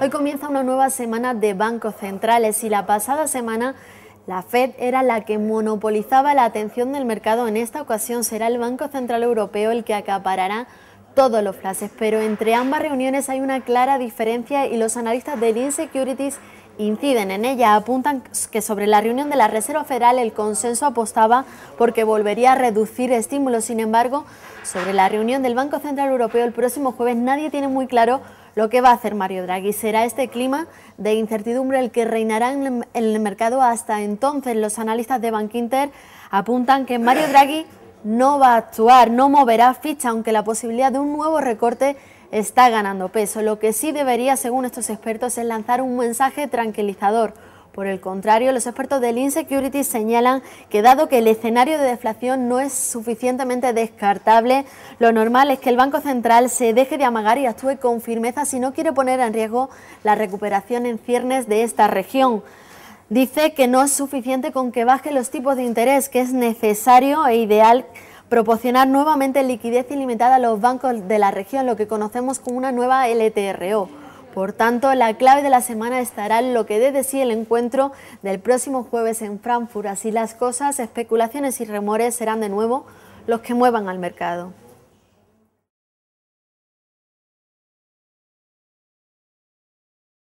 Hoy comienza una nueva semana de bancos centrales y la pasada semana la Fed era la que monopolizaba la atención del mercado. En esta ocasión será el Banco Central Europeo el que acaparará todos los flashes, pero entre ambas reuniones hay una clara diferencia y los analistas de Insecurities Securities inciden en ella apuntan que sobre la reunión de la Reserva Federal el consenso apostaba porque volvería a reducir estímulos. Sin embargo, sobre la reunión del Banco Central Europeo el próximo jueves nadie tiene muy claro lo que va a hacer Mario Draghi. Será este clima de incertidumbre el que reinará en el mercado hasta entonces. Los analistas de Bank Inter apuntan que Mario Draghi no va a actuar, no moverá ficha, aunque la posibilidad de un nuevo recorte está ganando peso. Lo que sí debería, según estos expertos, es lanzar un mensaje tranquilizador. Por el contrario, los expertos del Insecurity señalan que dado que el escenario de deflación no es suficientemente descartable, lo normal es que el Banco Central se deje de amagar y actúe con firmeza si no quiere poner en riesgo la recuperación en ciernes de esta región. Dice que no es suficiente con que baje los tipos de interés, que es necesario e ideal proporcionar nuevamente liquidez ilimitada a los bancos de la región, lo que conocemos como una nueva LTRO. Por tanto, la clave de la semana estará en lo que dé de sí el encuentro del próximo jueves en Frankfurt. Así las cosas, especulaciones y remores serán de nuevo los que muevan al mercado.